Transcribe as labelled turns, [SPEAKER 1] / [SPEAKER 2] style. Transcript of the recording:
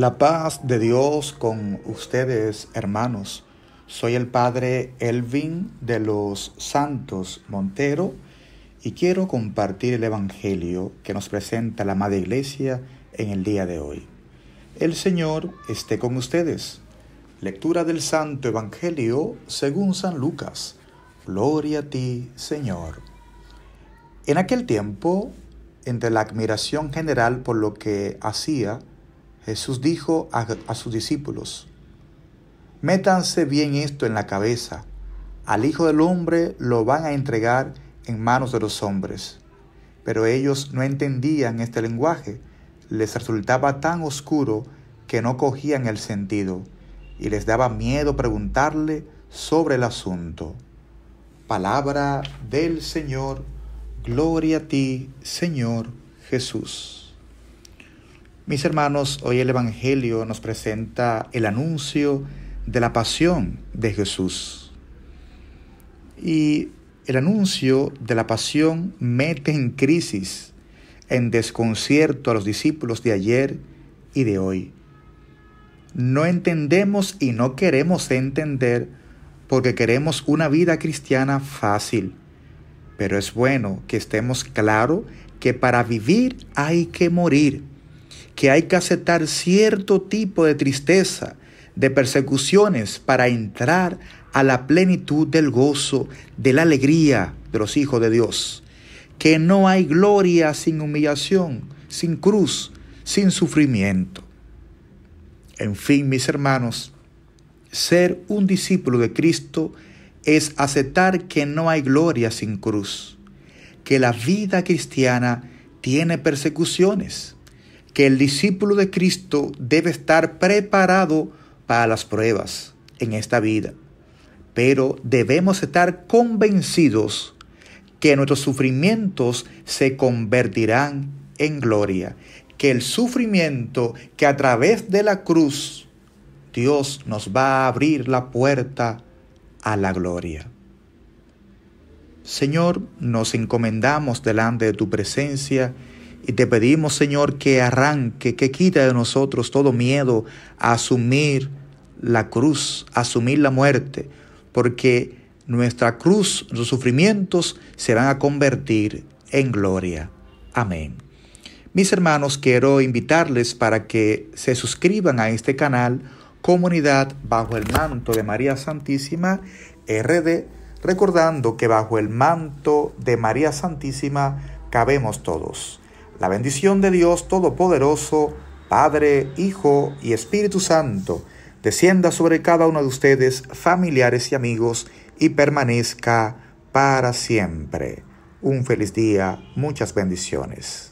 [SPEAKER 1] La paz de Dios con ustedes, hermanos. Soy el padre Elvin de los Santos Montero y quiero compartir el Evangelio que nos presenta la Madre Iglesia en el día de hoy. El Señor esté con ustedes. Lectura del Santo Evangelio según San Lucas. Gloria a ti, Señor. En aquel tiempo, entre la admiración general por lo que hacía, Jesús dijo a, sus discípulos, Métanse bien esto en la cabeza, al Hijo del Hombre lo van a entregar en manos de los hombres. Pero ellos no entendían este lenguaje, les resultaba tan oscuro que no cogían el sentido y les daba miedo preguntarle sobre el asunto. Palabra del Señor, gloria a ti, Señor Jesús. Mis hermanos, hoy el Evangelio nos presenta el anuncio de la pasión de Jesús. Y el anuncio de la pasión mete en crisis, en desconcierto a los discípulos de ayer y de hoy. No entendemos y no queremos entender porque queremos una vida cristiana fácil. Pero es bueno que estemos claro que para vivir hay que morir que hay que aceptar cierto tipo de tristeza, de persecuciones para entrar a la plenitud del gozo, de la alegría de los hijos de Dios. Que no hay gloria sin humillación, sin cruz, sin sufrimiento. En fin, mis hermanos, ser un discípulo de Cristo es aceptar que no hay gloria sin cruz, que la vida cristiana tiene persecuciones, que el discípulo de Cristo debe estar preparado para las pruebas en esta vida, pero debemos estar convencidos que nuestros sufrimientos se convertirán en gloria, que el sufrimiento que a través de la cruz Dios nos va a abrir la puerta a la gloria. Señor, nos encomendamos delante de tu presencia y te pedimos, Señor, que arranque, que quita de nosotros todo miedo a asumir la cruz, a asumir la muerte, porque nuestra cruz, nuestros sufrimientos se van a convertir en gloria. Amén. Mis hermanos, quiero invitarles para que se suscriban a este canal Comunidad bajo el manto de María Santísima RD, recordando que bajo el manto de María Santísima cabemos todos. La bendición de Dios Todopoderoso, Padre, Hijo y Espíritu Santo, descienda sobre cada uno de ustedes, familiares y amigos, y permanezca para siempre. Un feliz día, muchas bendiciones.